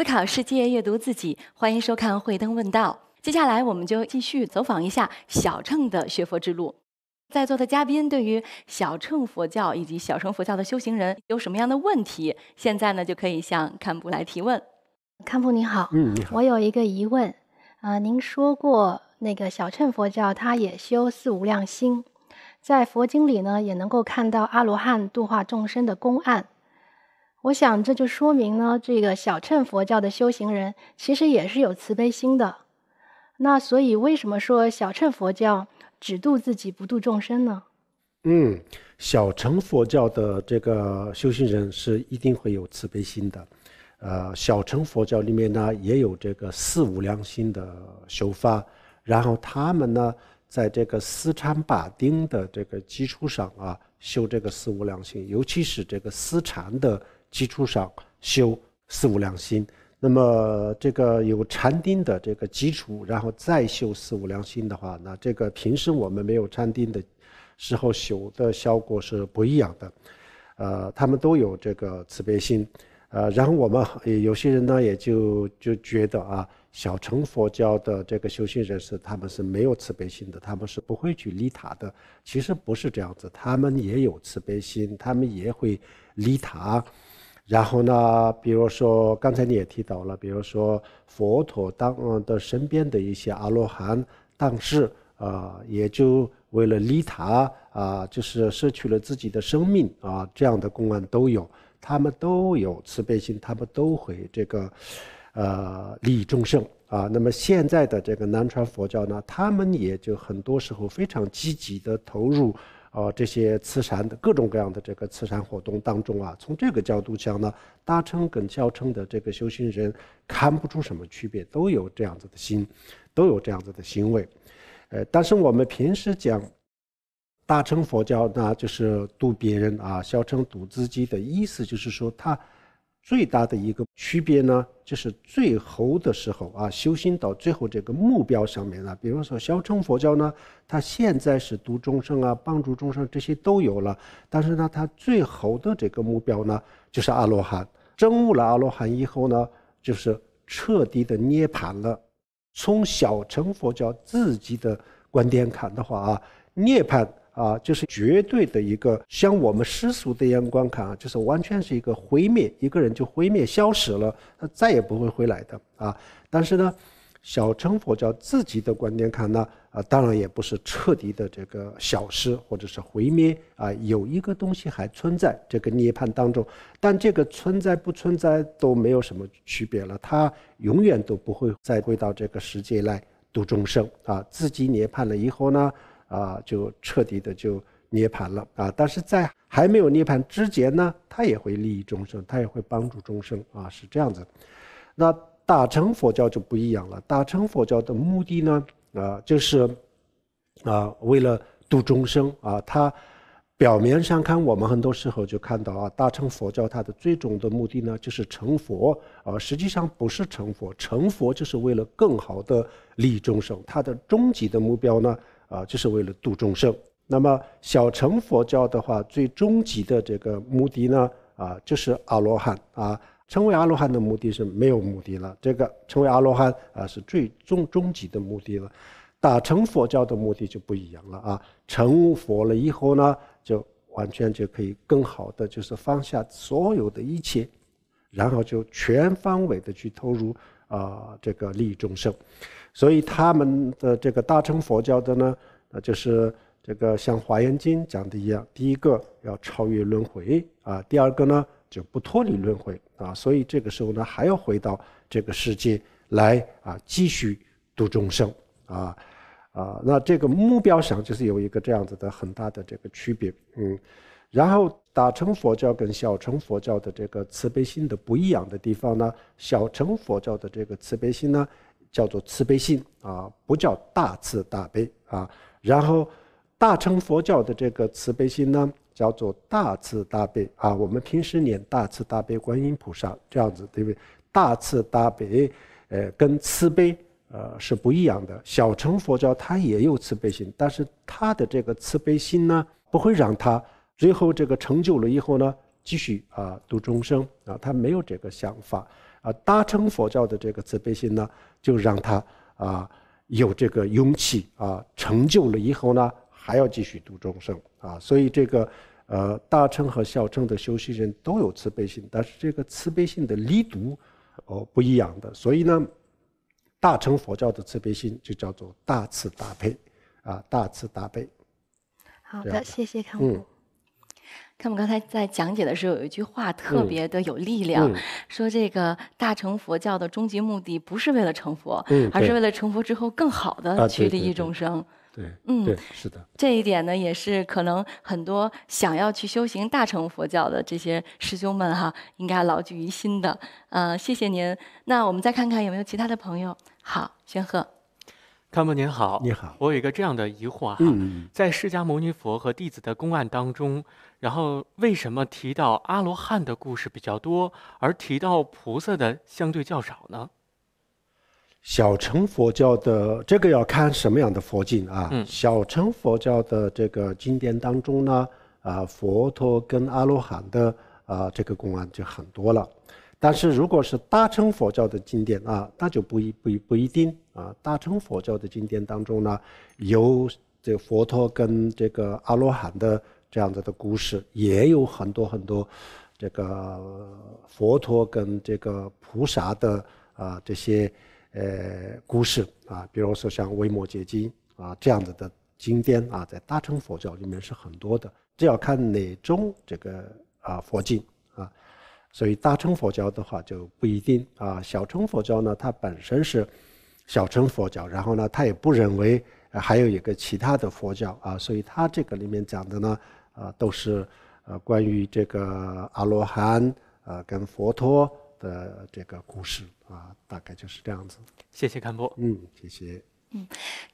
思考世界，阅读自己，欢迎收看《慧灯问道》。接下来，我们就继续走访一下小乘的学佛之路。在座的嘉宾对于小乘佛教以及小乘佛教的修行人有什么样的问题？现在呢，就可以向堪布来提问。堪布你好，嗯，我有一个疑问，呃，您说过那个小乘佛教它也修四无量心，在佛经里呢也能够看到阿罗汉度化众生的公案。我想这就说明呢，这个小乘佛教的修行人其实也是有慈悲心的。那所以为什么说小乘佛教只度自己不度众生呢？嗯，小乘佛教的这个修行人是一定会有慈悲心的。呃，小乘佛教里面呢也有这个四无量心的修法，然后他们呢在这个私禅巴丁的这个基础上啊修这个四无量心，尤其是这个私禅的。基础上修四无量心，那么这个有禅定的这个基础，然后再修四无量心的话，那这个平时我们没有禅定的时候修的效果是不一样的。呃，他们都有这个慈悲心，呃，然后我们有些人呢也就就觉得啊，小乘佛教的这个修行人士他们是没有慈悲心的，他们是不会去利他的。其实不是这样子，他们也有慈悲心，他们也会利他。然后呢？比如说，刚才你也提到了，比如说佛陀当的身边的一些阿罗汉，但是啊，也就为了利他啊，就是失去了自己的生命啊，这样的公案都有，他们都有慈悲心，他们都会这个，呃，利益众生啊。那么现在的这个南传佛教呢，他们也就很多时候非常积极的投入。呃，这些慈善的各种各样的这个慈善活动当中啊，从这个角度讲呢，大乘跟小乘的这个修行人看不出什么区别，都有这样子的心，都有这样子的行为，呃，但是我们平时讲大乘佛教呢，就是度别人啊，小乘度自己，的意思就是说它最大的一个区别呢。就是最后的时候啊，修行到最后这个目标上面呢，比如说小乘佛教呢，它现在是度众生啊，帮助众生这些都有了，但是呢，它最后的这个目标呢，就是阿罗汉，证悟了阿罗汉以后呢，就是彻底的涅槃了。从小乘佛教自己的观点看的话啊，涅槃。啊，就是绝对的一个，像我们世俗的眼光看啊，就是完全是一个毁灭，一个人就毁灭消失了，他再也不会回来的啊。但是呢，小乘佛教自己的观点看呢，啊，当然也不是彻底的这个消失或者是毁灭啊，有一个东西还存在这个涅槃当中，但这个存在不存在都没有什么区别了，他永远都不会再回到这个世界来度众生啊，自己涅槃了以后呢。啊，就彻底的就涅槃了啊！但是在还没有涅槃之前呢，他也会利益众生，他也会帮助众生啊，是这样子。那大乘佛教就不一样了，大乘佛教的目的呢，啊，就是啊，为了度众生啊。他。表面上看，我们很多时候就看到啊，大乘佛教它的最终的目的呢，就是成佛啊，实际上不是成佛，成佛就是为了更好的利益众生，它的终极的目标呢。啊，就是为了度众生。那么小乘佛教的话，最终极的这个目的呢，啊，就是阿罗汉啊。成为阿罗汉的目的是没有目的了，这个成为阿罗汉啊是最终终极的目的了。大乘佛教的目的就不一样了啊，成佛了以后呢，就完全就可以更好的，就是放下所有的一切，然后就全方位的去投入啊这个利益众生。所以他们的这个大乘佛教的呢，啊，就是这个像《华严经》讲的一样，第一个要超越轮回啊，第二个呢就不脱离轮回啊，所以这个时候呢还要回到这个世界来啊，继续度众生啊啊，那这个目标上就是有一个这样子的很大的这个区别，嗯，然后大乘佛教跟小乘佛教的这个慈悲心的不一样的地方呢，小乘佛教的这个慈悲心呢。叫做慈悲心啊，不叫大慈大悲啊。然后，大乘佛教的这个慈悲心呢，叫做大慈大悲啊。我们平时念大慈大悲观音菩萨这样子，对不对？大慈大悲，呃，跟慈悲，呃，是不一样的。小乘佛教它也有慈悲心，但是它的这个慈悲心呢，不会让他最后这个成就了以后呢，继续啊度众生啊，他没有这个想法。啊，大乘佛教的这个慈悲心呢，就让他啊有这个勇气啊，成就了以后呢，还要继续度众生啊。所以这个呃，大乘和小乘的修行人都有慈悲心，但是这个慈悲心的力度哦不一样的。所以呢，大乘佛教的慈悲心就叫做大慈大悲，啊，大慈大悲。好的，谢谢康嗯。看，我们刚才在讲解的时候，有一句话特别的有力量，说这个大乘佛教的终极目的不是为了成佛，而是为了成佛之后更好的去利益众生。对，嗯，是的，这一点呢，也是可能很多想要去修行大乘佛教的这些师兄们哈，应该牢记于心的。嗯，谢谢您。那我们再看看有没有其他的朋友。好，仙鹤，看官您好，你好，我有一个这样的疑惑啊，在释迦牟尼佛和弟子的公案当中。然后为什么提到阿罗汉的故事比较多，而提到菩萨的相对较少呢？小乘佛教的这个要看什么样的佛经啊。小乘佛教的这个经典当中呢，啊，佛陀跟阿罗汉的啊，这个公案就很多了。但是如果是大乘佛教的经典啊，那就不一不一不一定啊。大乘佛教的经典当中呢，有这个佛陀跟这个阿罗汉的。这样子的故事也有很多很多，这个佛陀跟这个菩萨的啊这些呃故事啊，比如说像《维摩诘经》啊这样子的经典啊，在大乘佛教里面是很多的，这要看哪种这个啊佛经啊。所以大乘佛教的话就不一定啊，小乘佛教呢，它本身是小乘佛教，然后呢，它也不认为还有一个其他的佛教啊，所以它这个里面讲的呢。啊，都是呃关于这个阿罗汉呃跟佛陀的这个故事啊，大概就是这样子。谢谢堪波。嗯，谢谢。嗯，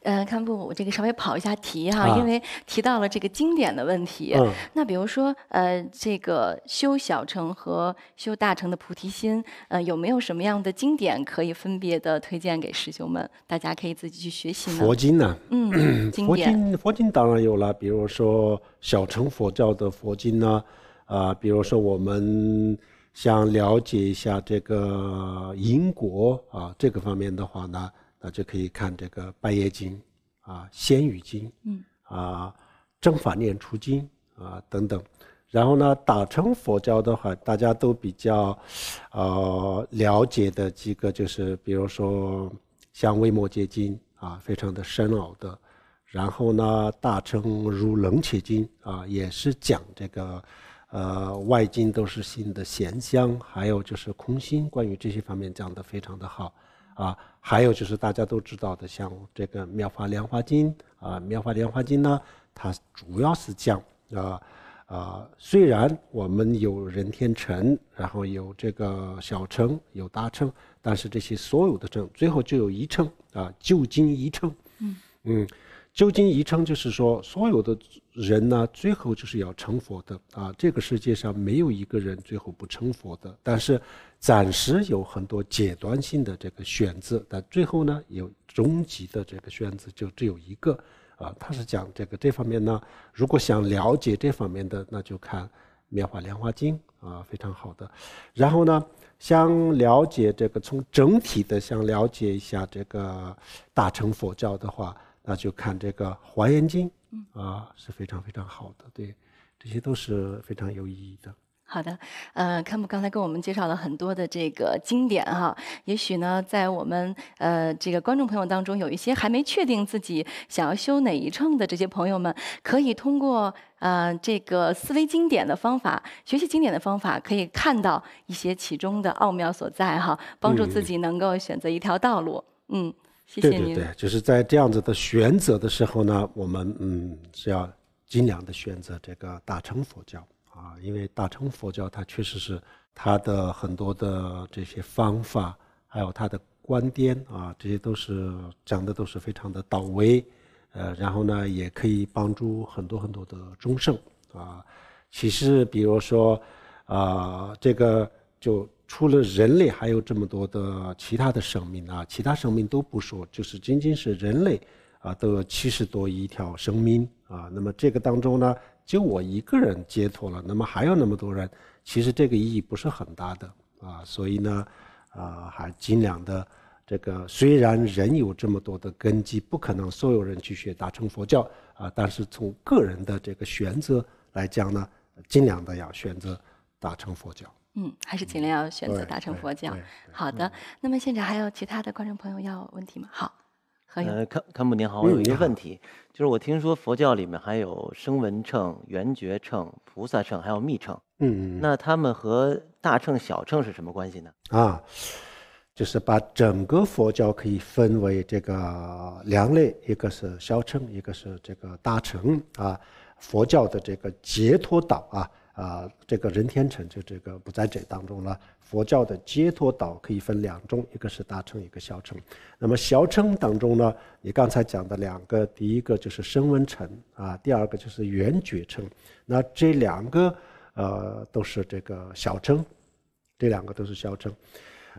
呃，看布我这个稍微跑一下题哈，因为提到了这个经典的问题。嗯。那比如说，呃，这个修小乘和修大乘的菩提心，呃，有没有什么样的经典可以分别的推荐给师兄们？大家可以自己去学习呢。佛经呢？嗯，佛经，佛经当然有了，比如说小乘佛教的佛经呢，啊，比如说我们想了解一下这个因果啊这个方面的话呢。就可以看这个《拜若经》啊，《仙语经》嗯啊，《正法念初经》啊等等，然后呢，大乘佛教的话，大家都比较，呃了解的几个就是，比如说像《微末结经》啊，非常的深奥的，然后呢，《大乘如冷且经》啊，也是讲这个，呃，外境都是性的咸香，还有就是空心，关于这些方面讲得非常的好。啊，还有就是大家都知道的，像这个《妙法莲花经》啊，《妙法莲花经》呢，它主要是讲啊啊，虽然我们有任天乘，然后有这个小乘，有大乘，但是这些所有的乘最后就有一乘啊，究竟一乘。嗯嗯，究竟一乘就是说，所有的人呢，最后就是要成佛的啊，这个世界上没有一个人最后不成佛的，但是。暂时有很多阶段性的这个选择，但最后呢，有终极的这个选择就只有一个。啊，他是讲这个这方面呢，如果想了解这方面的，那就看《妙法莲华经》啊，非常好的。然后呢，想了解这个从整体的，想了解一下这个大乘佛教的话，那就看这个《华严经》啊，是非常非常好的。对，这些都是非常有意义的。好的，呃，看姆刚才跟我们介绍了很多的这个经典哈，也许呢，在我们呃这个观众朋友当中，有一些还没确定自己想要修哪一乘的这些朋友们，可以通过呃这个思维经典的方法、学习经典的方法，可以看到一些其中的奥妙所在哈，帮助自己能够选择一条道路。嗯，谢谢您。对对对，就是在这样子的选择的时候呢，我们嗯是要尽量的选择这个大乘佛教。啊，因为大乘佛教它确实是它的很多的这些方法，还有它的观点啊，这些都是讲的都是非常的到位，呃，然后呢，也可以帮助很多很多的众生啊。其实，比如说啊，这个就除了人类，还有这么多的其他的生命啊，其他生命都不说，就是仅仅是人类啊都有七十多亿条生命啊，那么这个当中呢？就我一个人接错了，那么还有那么多人，其实这个意义不是很大的啊。所以呢，啊，还尽量的这个，虽然人有这么多的根基，不可能所有人去学大乘佛教啊，但是从个人的这个选择来讲呢，尽量的要选择大乘佛教。嗯，还是尽量要选择大乘佛教。好的，那么现场还有其他的观众朋友要问题吗？好。呃，堪堪布您好，我有一个问题，就是我听说佛教里面还有声闻乘、圆觉乘、菩萨乘，还有密乘。嗯嗯，那他们和大乘小乘是什么关系呢？啊，就是把整个佛教可以分为这个两类，一个是小乘，一个是这个大乘啊。佛教的这个解脱道啊。啊，这个任天成就这个不在这当中了。佛教的解脱道可以分两种，一个是大乘，一个小乘。那么小乘当中呢，你刚才讲的两个，第一个就是声闻乘啊，第二个就是缘觉乘。那这两个呃都是这个小乘，这两个都是小乘。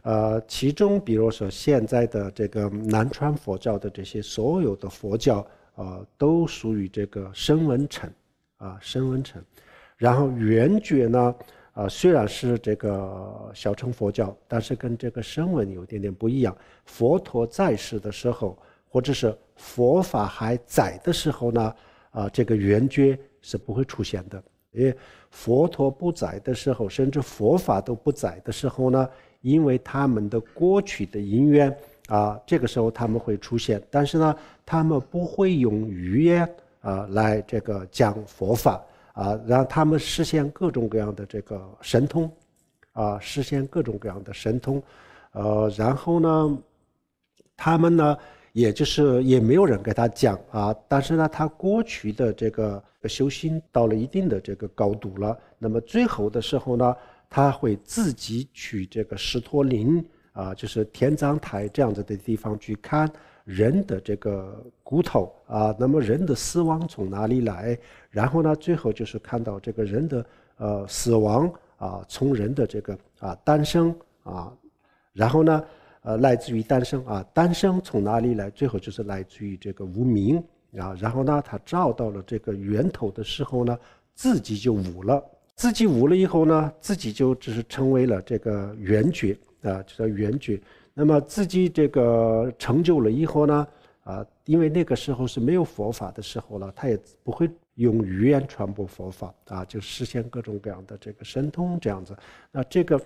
呃，其中比如说现在的这个南传佛教的这些所有的佛教，呃，都属于这个声闻乘，啊，声闻乘。然后圆觉呢，啊，虽然是这个小乘佛教，但是跟这个声闻有点点不一样。佛陀在世的时候，或者是佛法还在的时候呢，啊，这个圆觉是不会出现的。因为佛陀不在的时候，甚至佛法都不在的时候呢，因为他们的过去的因缘啊，这个时候他们会出现，但是呢，他们不会用语言啊来这个讲佛法。啊，然后他们实现各种各样的这个神通，啊，实现各种各样的神通，呃，然后呢，他们呢，也就是也没有人给他讲啊，但是呢，他过去的这个修心到了一定的这个高度了，那么最后的时候呢，他会自己去这个石驼林啊，就是天章台这样子的地方去看。人的这个骨头啊，那么人的死亡从哪里来？然后呢，最后就是看到这个人的呃死亡啊，从人的这个啊诞生啊，然后呢，呃来自于诞生啊，诞生从哪里来？最后就是来自于这个无名啊，然后呢，他照到了这个源头的时候呢，自己就悟了，自己悟了以后呢，自己就只是成为了这个圆觉啊，就叫圆觉。那么自己这个成就了以后呢，啊，因为那个时候是没有佛法的时候了，他也不会用语言传播佛法啊，就实现各种各样的这个神通这样子。那这个，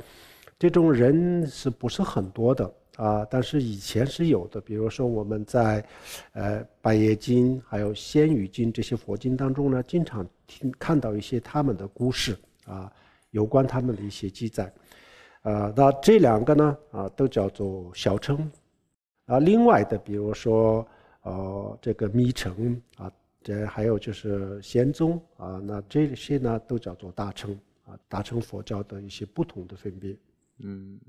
这种人是不是很多的啊？但是以前是有的，比如说我们在，呃，《百夜经》还有《仙语经》这些佛经当中呢，经常听看到一些他们的故事啊，有关他们的一些记载。呃，那这两个呢？啊，都叫做小乘。啊，另外的，比如说，呃，这个密乘啊，这还有就是显宗啊，那这些呢，都叫做大乘。啊，大乘佛教的一些不同的分别。嗯。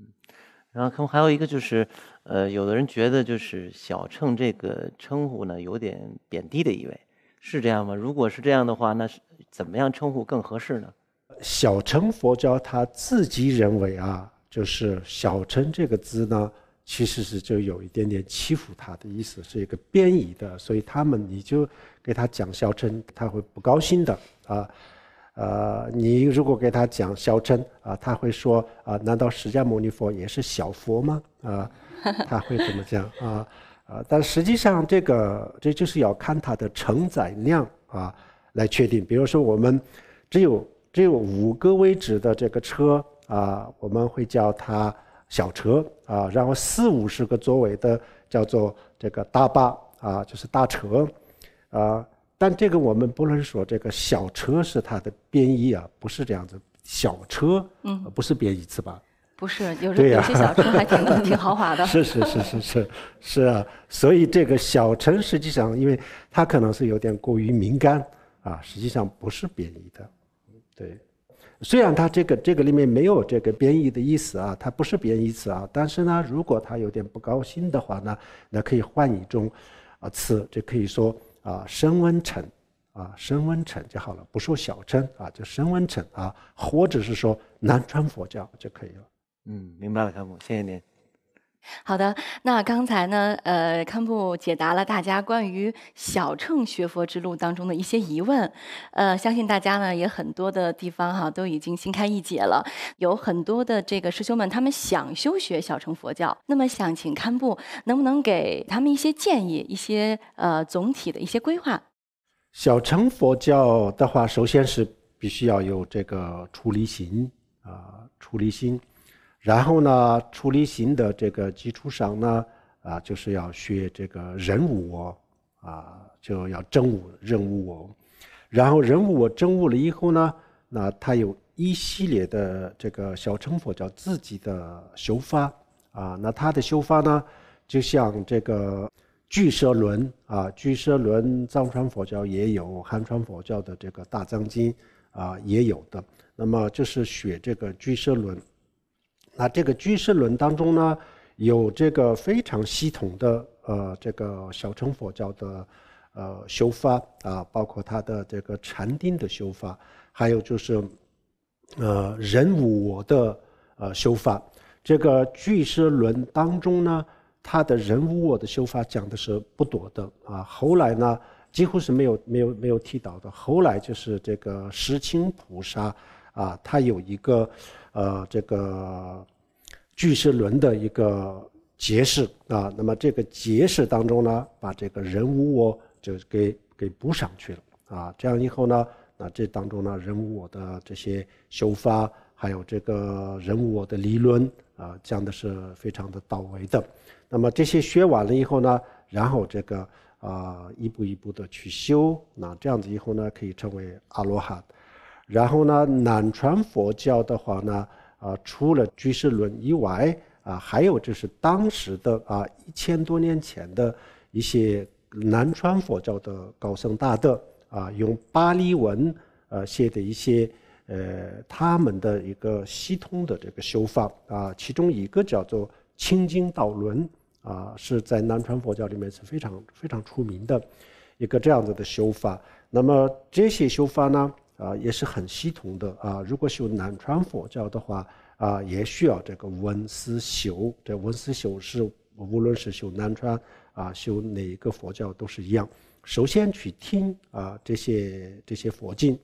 然后，还有一个就是，呃，有的人觉得就是小乘这个称呼呢，有点贬低的意味，是这样吗？如果是这样的话，那是怎么样称呼更合适呢？小乘佛教他自己认为啊，就是“小乘”这个字呢，其实是就有一点点欺负他的意思，是一个贬义的。所以他们你就给他讲小乘，他会不高兴的啊。呃，你如果给他讲小乘啊，他会说啊：“难道释迦牟尼佛也是小佛吗？”啊，他会怎么讲啊？啊，但实际上这个，这就是要看他的承载量啊来确定。比如说我们只有。只有五个位置的这个车啊，我们会叫它小车啊。然后四五十个座位的叫做这个大巴啊，就是大车啊。但这个我们不能说这个小车是它的贬义啊，不是这样子。小车嗯，不是贬义词吧？不是，有时候有些小车还挺挺豪华的。是是是是是是啊，所以这个小车实际上，因为它可能是有点过于敏感啊，实际上不是贬义的。对，虽然他这个这个里面没有这个贬义的意思啊，它不是贬义词啊，但是呢，如果他有点不高兴的话呢，那可以换一种啊词，就可以说啊升温沉啊升温沉就好了，不说小称啊，就升温沉啊，或者是说南传佛教就可以了。嗯，明白了，康姆，谢谢您。好的，那刚才呢，呃，堪布解答了大家关于小乘学佛之路当中的一些疑问，呃，相信大家呢也很多的地方哈都已经心开意解了。有很多的这个师兄们，他们想修学小乘佛教，那么想请堪布能不能给他们一些建议，一些呃总体的一些规划？小乘佛教的话，首先是必须要有这个出离心啊，出离心。然后呢，处理心的这个基础上呢，啊，就是要学这个人物，啊，就要正务人物，然后人物我真悟了以后呢，那他有一系列的这个小乘佛教自己的修法，啊，那他的修法呢，就像这个俱舍轮啊，俱舍轮，藏传佛教也有，汉传佛教的这个大藏经啊也有的。那么就是学这个俱舍轮。那这个居士论当中呢，有这个非常系统的呃这个小乘佛教的呃修法啊，包括它的这个禅定的修法，还有就是呃人无我的呃修法。这个巨舍论当中呢，它的人无我的修法讲的是不多的啊，后来呢几乎是没有没有没有提到的，后来就是这个十清菩萨。啊，它有一个呃，这个巨石轮的一个结式啊。那么这个结式当中呢，把这个人物就给给补上去了啊。这样以后呢，那这当中呢，人物的这些修法，还有这个人物的理论啊，讲的是非常的到位的。那么这些学完了以后呢，然后这个啊，一步一步的去修，那这样子以后呢，可以成为阿罗汉。然后呢，南传佛教的话呢，啊，除了《居士论》以外，啊，还有就是当时的啊，一千多年前的一些南传佛教的高僧大德啊，用巴利文呃写的一些呃他们的一个系统的这个修法啊，其中一个叫做《清经道论》啊，是在南传佛教里面是非常非常出名的一个这样子的修法。那么这些修法呢？啊，也是很系统的啊。如果修南传佛教的话，啊，也需要这个文思修。这文思修是无论是修南传啊，修哪一个佛教都是一样。首先去听啊这些这些佛经，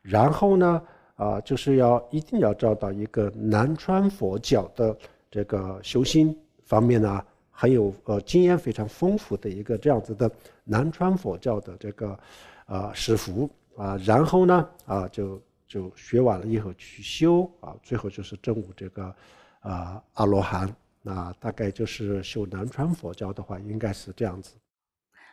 然后呢啊，就是要一定要找到一个南传佛教的这个修心方面呢很有呃经验非常丰富的一个这样子的南传佛教的这个呃师傅。啊，然后呢，啊，就就学完了以后去修啊，最后就是证悟这个，啊，阿罗汉。那大概就是修南传佛教的话，应该是这样子。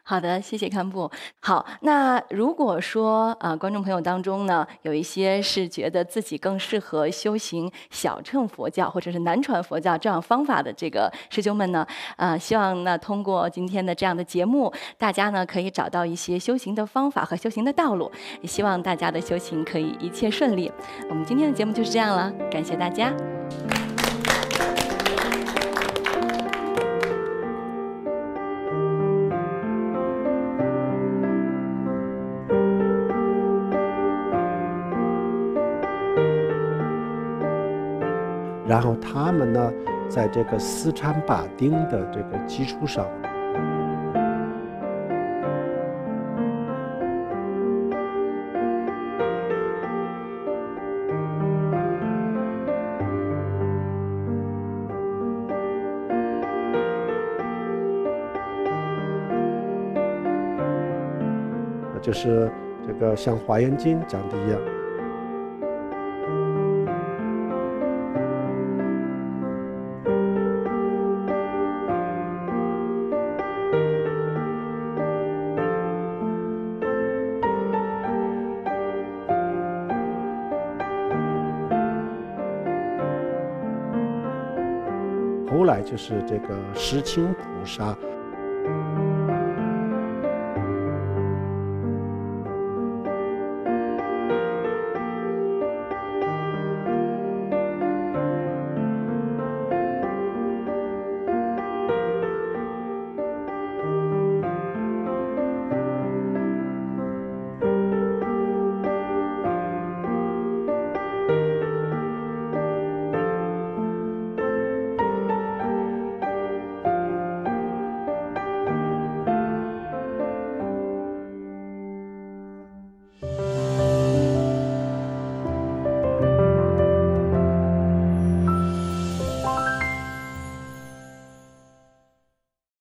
好的，谢谢堪布。好，那如果说啊，观众朋友当中呢，有一些是觉得自己更适合修行小乘佛教或者是南传佛教这样方法的这个师兄们呢，啊，希望呢通过今天的这样的节目，大家呢可以找到一些修行的方法和修行的道路，也希望大家的修行可以一切顺利。我们今天的节目就是这样了，感谢大家。们呢，在这个丝缠把钉的这个基础上，就是这个像《华严经》讲的一样。就是这个石青菩萨。